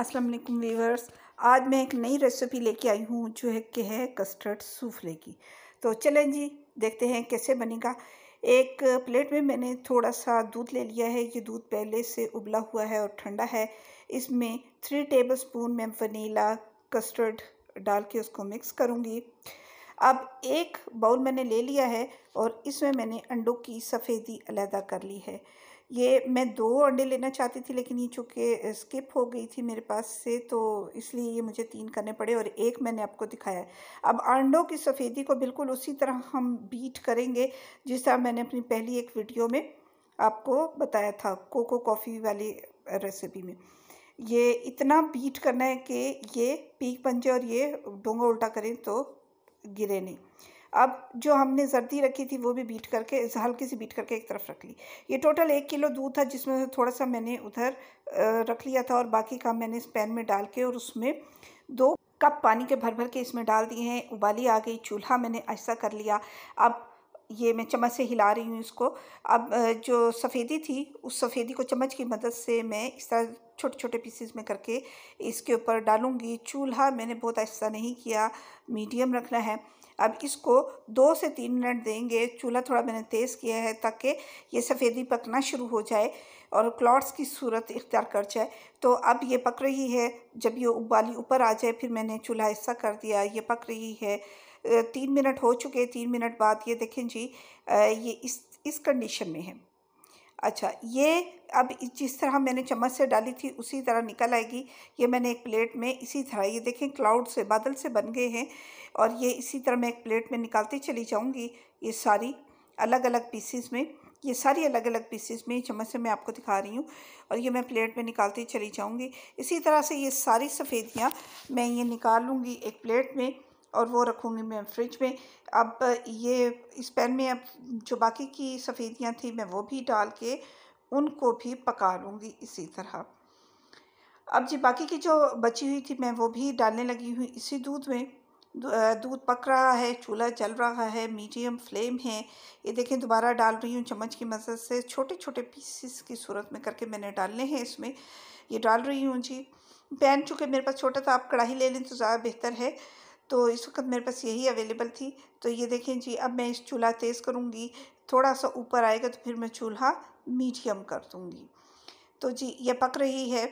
अस्सलाम वालेकुम वीवर्स आज मैं एक नई रेसिपी लेके आई हूँ जो है कि है कस्टर्ड सूफले की तो चलें जी देखते हैं कैसे बनेगा एक प्लेट में मैंने थोड़ा सा दूध ले लिया है ये दूध पहले से उबला हुआ है और ठंडा है इसमें थ्री टेबल स्पून मैं वनीला कस्टर्ड डाल के उसको मिक्स करूँगी अब एक बाउल मैंने ले लिया है और इसमें मैंने अंडों की सफ़ेदी अलहदा कर ली है ये मैं दो अंडे लेना चाहती थी लेकिन ये चूँकि स्किप हो गई थी मेरे पास से तो इसलिए ये मुझे तीन करने पड़े और एक मैंने आपको दिखाया है अब अंडों की सफ़ेदी को बिल्कुल उसी तरह हम बीट करेंगे जिस तरह मैंने अपनी पहली एक वीडियो में आपको बताया था कोको कॉफ़ी वाली रेसिपी में ये इतना बीट करना है कि ये पीक बन जाए और ये डोंगा उल्टा करें तो गिरे नहीं अब जो हमने जर्दी रखी थी वो भी बीट करके हल्की सी बीट करके एक तरफ रख ली ये टोटल एक किलो दूध था जिसमें से थोड़ा सा मैंने उधर रख लिया था और बाकी का मैंने इस पैन में डाल के और उसमें दो कप पानी के भर भर के इसमें डाल दिए हैं उबाली आ गई चूल्हा मैंने ऐसा कर लिया अब ये मैं चम्मच से हिला रही हूँ इसको अब जो सफ़ेदी थी उस सफ़ेदी को चम्मच की मदद से मैं इस तरह छोटे छोटे पीसेस में करके इसके ऊपर डालूँगी चूल्हा मैंने बहुत ऐसा नहीं किया मीडियम रखना है अब इसको दो से तीन मिनट देंगे चूल्हा थोड़ा मैंने तेज़ किया है ताकि ये सफ़ेदी पकना शुरू हो जाए और क्लॉट्स की सूरत इख्तियार कर जाए तो अब ये पक रही है जब ये उबाली ऊपर आ जाए फिर मैंने चूल्हा ऐसा कर दिया ये पक रही है तीन मिनट हो चुके तीन मिनट बाद ये देखें जी ये इस इस कंडीशन में है अच्छा ये अब जिस तरह मैंने चम्मच से डाली थी उसी तरह निकल आएगी ये मैंने एक प्लेट में इसी तरह ये देखें क्लाउड से बादल से बन गए हैं और ये इसी तरह मैं एक प्लेट में निकालती चली जाऊँगी ये सारी अलग अलग पीसीस में ये सारी अलग अलग पीसीस में चम्मच से मैं आपको दिखा रही हूँ और ये मैं प्लेट में निकालती चली जाऊँगी इसी तरह से ये सारी सफ़ेदियाँ मैं ये निकाल लूँगी एक प्लेट में और वो रखूँगी मैं फ्रिज में अब ये इस पैन में अब जो बाकी की सफ़ेदियाँ थी मैं वो भी डाल के उनको भी पका लूँगी इसी तरह अब जी बाकी की जो बची हुई थी मैं वो भी डालने लगी हुई इसी दूध में दूध पक रहा है चूल्हा जल रहा है मीडियम फ्लेम है ये देखें दोबारा डाल रही हूँ चम्मच की मदद से छोटे छोटे पीसेस की सूरत में करके मैंने डालने हैं इसमें ये डाल रही हूँ जी पैन चूँकि मेरे पास छोटा था आप कढ़ाई ले लें तो ज़्यादा बेहतर है तो इस वक्त मेरे पास यही अवेलेबल थी तो ये देखें जी अब मैं इस चूल्हा तेज़ करूँगी थोड़ा सा ऊपर आएगा तो फिर मैं चूल्हा मीडियम कर दूँगी तो जी ये पक रही है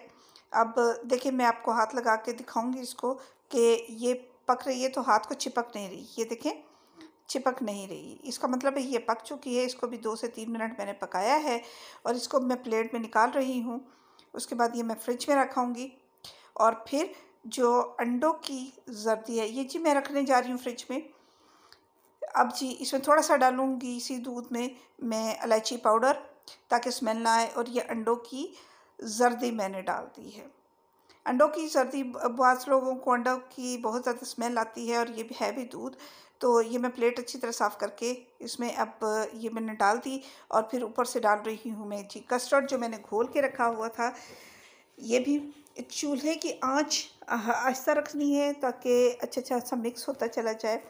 अब देखिए मैं आपको हाथ लगा के दिखाऊंगी इसको कि ये पक रही है तो हाथ को चिपक नहीं रही ये देखें चिपक नहीं रही इसका मतलब है ये पक चुकी है इसको भी दो से तीन मिनट मैंने पकाया है और इसको मैं प्लेट में निकाल रही हूँ उसके बाद ये मैं फ्रिज में रखाऊंगी और फिर जो अंडों की जर्दी है ये जी मैं रखने जा रही हूँ फ्रिज में अब जी इसमें थोड़ा सा डालूँगी इसी दूध में मैं इलायची पाउडर ताकि स्मेल ना आए और ये अंडों की जर्दी मैंने डाल दी है अंडों की सर्दी बहुत लोगों को अंडों की बहुत ज़्यादा स्मेल आती है और ये भी है भी दूध तो ये मैं प्लेट अच्छी तरह साफ़ करके इसमें अब ये मैंने डाल दी और फिर ऊपर से डाल रही हूँ मैं जी कस्टर्ड जो मैंने घोल के रखा हुआ था ये भी चूल्हे की आंच आहिस्ता रखनी है ताकि अच्छा अच्छा सा मिक्स होता चला जाए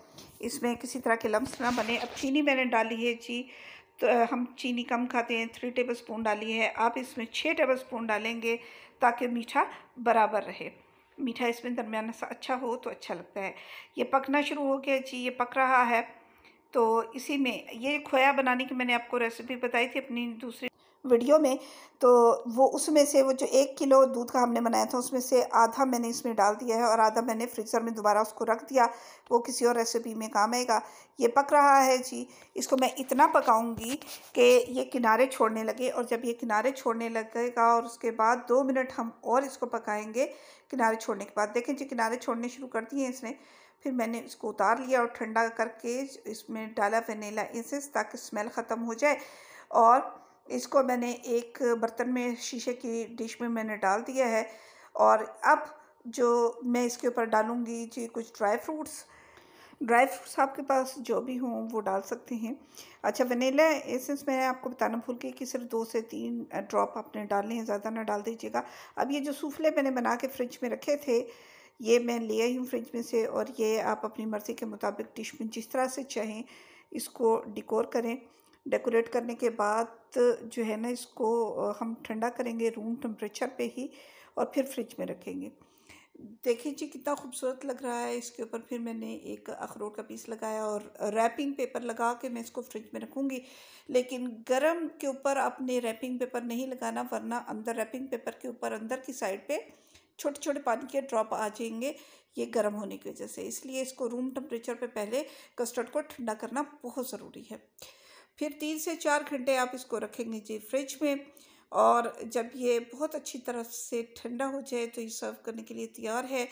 इसमें किसी तरह के लम्स ना बने अब चीनी मैंने डाली है जी तो हम चीनी कम खाते हैं थ्री टेबल स्पून डाली है आप इसमें छः टेबल स्पून डालेंगे ताकि मीठा बराबर रहे मीठा इसमें दरमियाना सा अच्छा हो तो अच्छा लगता है ये पकना शुरू हो गया जी ये पक रहा है तो इसी में ये खोया बनाने की मैंने आपको रेसिपी बताई थी अपनी दूसरी वीडियो में तो वो उसमें से वो जो एक किलो दूध का हमने बनाया था उसमें से आधा मैंने इसमें डाल दिया है और आधा मैंने फ्रीज़र में दोबारा उसको रख दिया वो किसी और रेसिपी में काम आएगा ये पक रहा है जी इसको मैं इतना पकाऊंगी कि ये किनारे छोड़ने लगे और जब ये किनारे छोड़ने लगेगा और उसके बाद दो मिनट हम और इसको पकाएँगे किनारे छोड़ने के बाद देखें जी किनारे छोड़ने शुरू कर दिए इसने फिर मैंने इसको उतार लिया और ठंडा करके इसमें डाला वनीला इंसेस ताकि स्मेल ख़त्म हो जाए और इसको मैंने एक बर्तन में शीशे की डिश में मैंने डाल दिया है और अब जो मैं इसके ऊपर डालूँगी जी कुछ ड्राई फ्रूट्स ड्राई फ्रूट्स आपके पास जो भी हों वो डाल सकते हैं अच्छा वनीला एसेंस मैं आपको बताना भूल गई कि सिर्फ दो से तीन ड्रॉप आपने डालने हैं ज़्यादा ना डाल दीजिएगा अब ये जो सूफले मैंने बना के फ्रिज में रखे थे ये मैं ले आई हूँ फ्रिज में से और ये आप अपनी मर्ज़ी के मुताबिक डिश में जिस तरह से चाहें इसको डिकोर करें डेकोरेट करने के बाद जो है ना इसको हम ठंडा करेंगे रूम टम्परेचर पे ही और फिर फ्रिज में रखेंगे देखिए जी कितना खूबसूरत लग रहा है इसके ऊपर फिर मैंने एक अखरोट का पीस लगाया और रैपिंग पेपर लगा के मैं इसको फ्रिज में रखूँगी लेकिन गर्म के ऊपर आपने रैपिंग पेपर नहीं लगाना वरना अंदर रैपिंग पेपर के ऊपर अंदर की साइड पर छोटे छोटे पानी के ड्रॉप आ जाएंगे ये गर्म होने की वजह से इसलिए इसको रूम टेम्परेचर पे पहले कस्टर्ड को ठंडा करना बहुत ज़रूरी है फिर तीन से चार घंटे आप इसको रखेंगे जी फ्रिज में और जब ये बहुत अच्छी तरह से ठंडा हो जाए तो ये सर्व करने के लिए तैयार है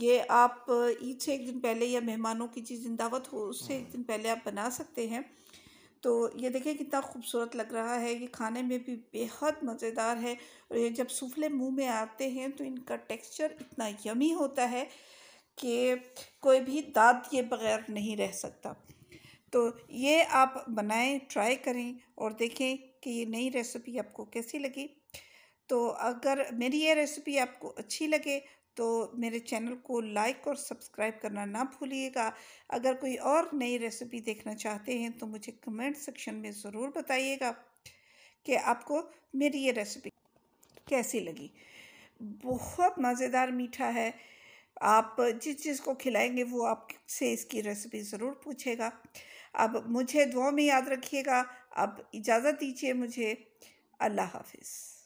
ये आप ईद से एक दिन पहले या मेहमानों की जिस दिन दावत हो उससे एक हम्म। दिन पहले आप बना सकते हैं तो ये देखें कितना खूबसूरत लग रहा है ये खाने में भी बेहद मज़ेदार है और ये जब सूफले मुंह में आते हैं तो इनका टेक्सचर इतना यमी होता है कि कोई भी दाद ये बग़ैर नहीं रह सकता तो ये आप बनाएं ट्राई करें और देखें कि ये नई रेसिपी आपको कैसी लगी तो अगर मेरी ये रेसिपी आपको अच्छी लगे तो मेरे चैनल को लाइक और सब्सक्राइब करना ना भूलिएगा अगर कोई और नई रेसिपी देखना चाहते हैं तो मुझे कमेंट सेक्शन में ज़रूर बताइएगा कि आपको मेरी ये रेसिपी कैसी लगी बहुत मज़ेदार मीठा है आप जिस चीज़ को खिलाएंगे वो आपसे इसकी रेसिपी ज़रूर पूछेगा अब मुझे दुआ में याद रखिएगा अब इजाज़त दीजिए मुझे अल्लाह हाफिज़